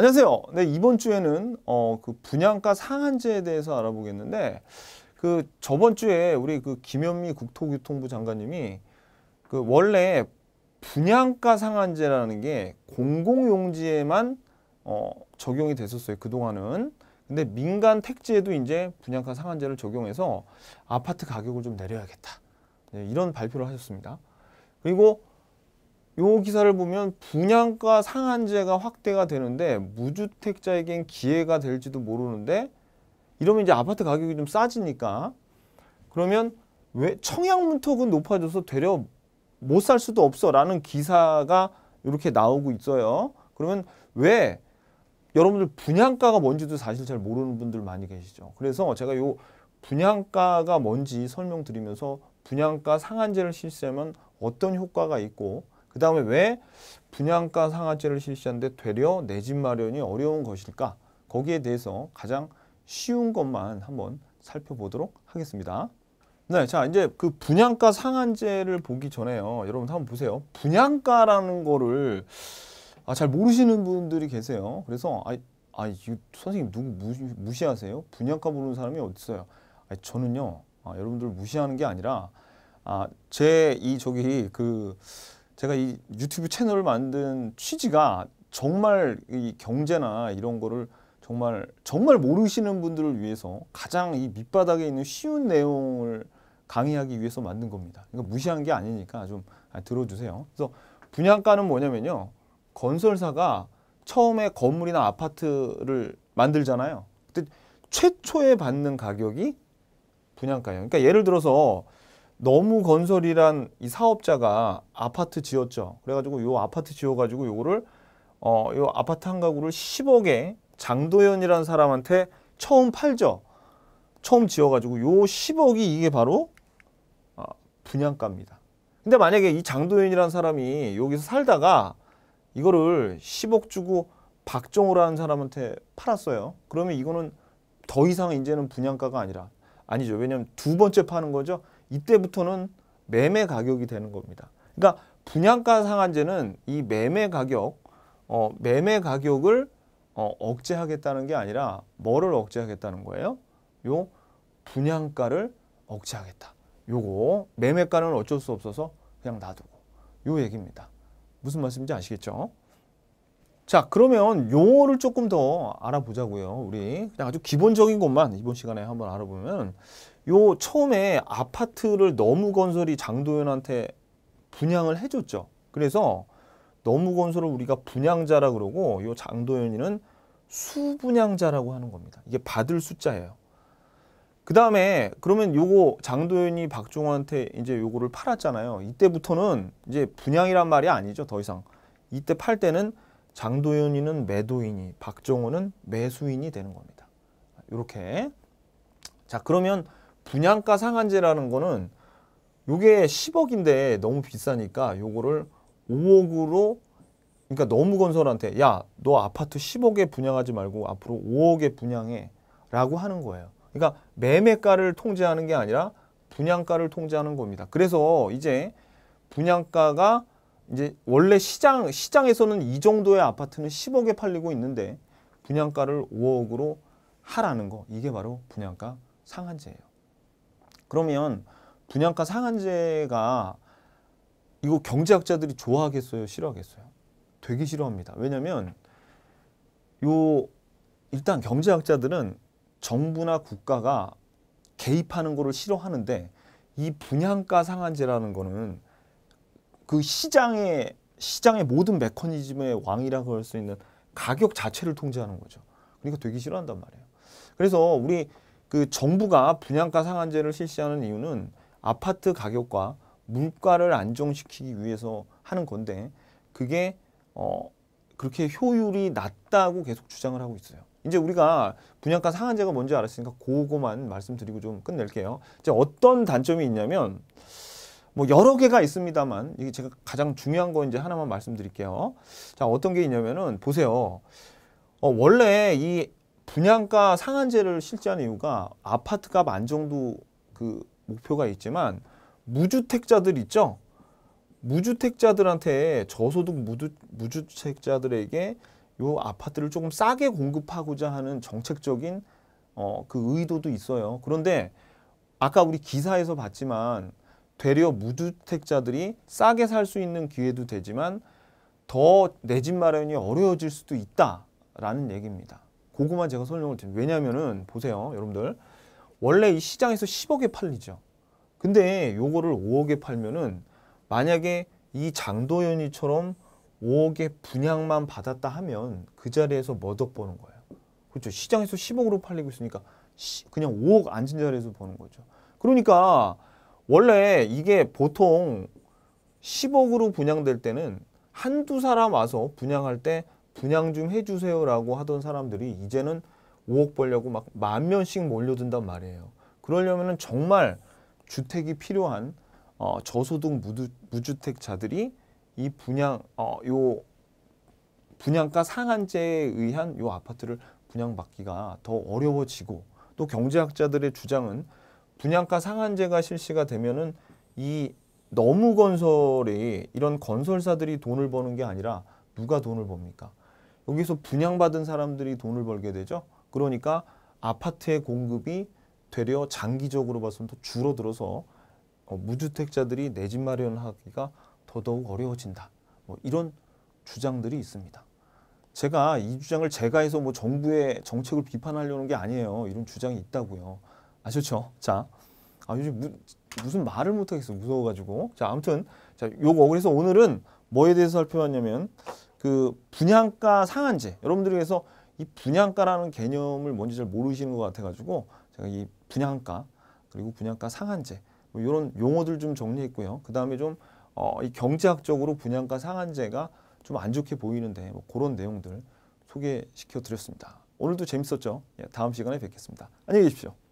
안녕하세요. 네, 이번 주에는 어, 그 분양가 상한제에 대해서 알아보겠는데 그 저번 주에 우리 그 김현미 국토교통부 장관님이 그 원래 분양가 상한제라는 게 공공용지에만 어, 적용이 됐었어요. 그동안은. 근데 민간 택지에도 이제 분양가 상한제를 적용해서 아파트 가격을 좀 내려야겠다. 네, 이런 발표를 하셨습니다. 그리고 요 기사를 보면 분양가 상한제가 확대가 되는데 무주택자에겐 기회가 될지도 모르는데 이러면 이제 아파트 가격이 좀 싸지니까 그러면 왜 청약문턱은 높아져서 되려 못 살 수도 없어 라는 기사가 이렇게 나오고 있어요. 그러면 왜 여러분들 분양가가 뭔지도 사실 잘 모르는 분들 많이 계시죠. 그래서 제가 요 분양가가 뭔지 설명드리면서 분양가 상한제를 실시하면 어떤 효과가 있고 그 다음에 왜 분양가 상한제를 실시하는데 되려 내 집 마련이 어려운 것일까? 거기에 대해서 가장 쉬운 것만 한번 살펴보도록 하겠습니다. 네, 자 이제 그 분양가 상한제를 보기 전에요. 여러분 한번 보세요. 분양가라는 거를 아, 잘 모르시는 분들이 계세요. 그래서 아, 아 선생님 누구 무시, 하세요 분양가 모르는 사람이 어디 있어요? 아, 저는요. 아, 여러분들 무시하는 게 아니라 아, 제 이 저기 그 제가 이 유튜브 채널을 만든 취지가 정말 이 경제나 이런 거를 정말 정말 모르시는 분들을 위해서 가장 이 밑바닥에 있는 쉬운 내용을 강의하기 위해서 만든 겁니다. 그러 니까 무시한 게 아니니까 좀 아, 들어주세요. 그래서 분양가는 뭐냐면요. 건설사가 처음에 건물이나 아파트를 만들잖아요. 그때 최초에 받는 가격이 분양가예요. 그러니까 예를 들어서 너무 건설이란 이 사업자가 아파트 지었죠. 그래가지고 요 아파트 지어가지고 요거를 어, 요 아파트 한 가구를 10억에 장도연이라는 사람한테 처음 팔죠. 처음 지어가지고 요 10억이 이게 바로 어, 분양가입니다. 근데 만약에 이 장도연이라는 사람이 여기서 살다가 이거를 10억 주고 박정호라는 사람한테 팔았어요. 그러면 이거는 더 이상 이제는 분양가가 아니라 아니죠. 왜냐하면 두 번째 파는 거죠. 이때부터는 매매 가격이 되는 겁니다. 그러니까 분양가 상한제는 이 매매 가격, 어, 매매 가격을 어, 억제하겠다는 게 아니라 뭐를 억제하겠다는 거예요? 요 분양가를 억제하겠다. 요거 매매가는 어쩔 수 없어서 그냥 놔두고 요 얘기입니다. 무슨 말씀인지 아시겠죠? 자 그러면 용어를 조금 더 알아보자고요. 우리 그냥 아주 기본적인 것만 이번 시간에 한번 알아보면 요 처음에 아파트를 너무건설이 장도연한테 분양을 해줬죠. 그래서 너무건설을 우리가 분양자라 그러고 요 장도연이는 수분양자라고 하는 겁니다. 이게 받을 숫자예요. 그 다음에 그러면 요거 장도연이 박종호한테 이제 요거를 팔았잖아요. 이때부터는 이제 분양이란 말이 아니죠. 더 이상. 이때 팔 때는 장도윤이는 매도인이, 박정호는 매수인이 되는 겁니다. 이렇게. 자, 그러면 분양가 상한제라는 거는 요게 10억인데 너무 비싸니까 요거를 5억으로 그러니까 너무 건설한테 야, 너 아파트 10억에 분양하지 말고 앞으로 5억에 분양해 라고 하는 거예요. 그러니까 매매가를 통제하는 게 아니라 분양가를 통제하는 겁니다. 그래서 이제 분양가가 이제 원래 시장 시장에서는 이 정도의 아파트는 10억에 팔리고 있는데 분양가를 5억으로 하라는 거 이게 바로 분양가 상한제예요. 그러면 분양가 상한제가 이거 경제학자들이 좋아하겠어요, 싫어하겠어요? 되게 싫어합니다. 왜냐면 하요 일단 경제학자들은 정부나 국가가 개입하는 거를 싫어하는데 이 분양가 상한제라는 거는 그 시장의 시장의 모든 메커니즘의 왕이라고 할 수 있는 가격 자체를 통제하는 거죠. 그러니까 되게 싫어한단 말이에요. 그래서 우리 그 정부가 분양가 상한제를 실시하는 이유는 아파트 가격과 물가를 안정시키기 위해서 하는 건데 그게 어 그렇게 효율이 낮다고 계속 주장을 하고 있어요. 이제 우리가 분양가 상한제가 뭔지 알았으니까 그거만 말씀드리고 좀 끝낼게요. 이제 어떤 단점이 있냐면 뭐 여러 개가 있습니다만 이게 제가 가장 중요한 거 이제 하나만 말씀드릴게요. 자 어떤 게 있냐면은 보세요. 어, 원래 이 분양가 상한제를 실시한 이유가 아파트값 안정도 그 목표가 있지만 무주택자들 있죠. 무주택자들한테 저소득 무주, 무주택자들에게 요 아파트를 조금 싸게 공급하고자 하는 정책적인 어, 그 의도도 있어요. 그런데 아까 우리 기사에서 봤지만 되려 무주택자들이 싸게 살 수 있는 기회도 되지만 더 내 집 마련이 어려워질 수도 있다라는 얘기입니다. 고구마 제가 설명을 드립니 왜냐면 보세요, 여러분들. 원래 이 시장에서 10억에 팔리죠. 근데 요거를 5억에 팔면은 만약에 이 장도연이처럼 5억의 분양만 받았다 하면 그 자리에서 머덕 버는 거예요. 그렇죠. 시장에서 10억으로 팔리고 있으니까 그냥 5억 앉은 자리에서 버는 거죠. 그러니까 원래 이게 보통 10억으로 분양될 때는 한두 사람 와서 분양할 때 분양 좀 해주세요라고 하던 사람들이 이제는 5억 벌려고 막 만 명씩 몰려든단 말이에요. 그러려면 정말 주택이 필요한 어, 저소득 무주, 택자들이이 분양 어, 요 분양가 상한제에 의한 요 아파트를 분양받기가 더 어려워지고 또 경제학자들의 주장은 분양가 상한제가 실시가 되면은 이 너무 건설이 이런 건설사들이 돈을 버는 게 아니라 누가 돈을 법니까? 여기서 분양받은 사람들이 돈을 벌게 되죠. 그러니까 아파트의 공급이 되려 장기적으로 봐서는 더 줄어들어서 어, 무주택자들이 내 집 마련하기가 더더욱 어려워진다. 뭐 이런 주장들이 있습니다. 제가 이 주장을 제가 해서 뭐 정부의 정책을 비판하려는 게 아니에요. 이런 주장이 있다고요. 아셨죠 자, 아 요즘 무, 무슨 말을 못 하겠어 무서워가지고. 자 아무튼 자 요거 그래서 오늘은 뭐에 대해서 살펴봤냐면 그 분양가 상한제. 여러분들에게서 이 분양가라는 개념을 뭔지 잘 모르시는 것 같아가지고 제가 이 분양가 그리고 분양가 상한제 뭐요런 용어들 좀 정리했고요. 그 다음에 좀 어, 이 경제학적으로 분양가 상한제가 좀 안 좋게 보이는데 뭐 그런 내용들 소개시켜 드렸습니다. 오늘도 재밌었죠? 예, 다음 시간에 뵙겠습니다. 안녕히 계십시오.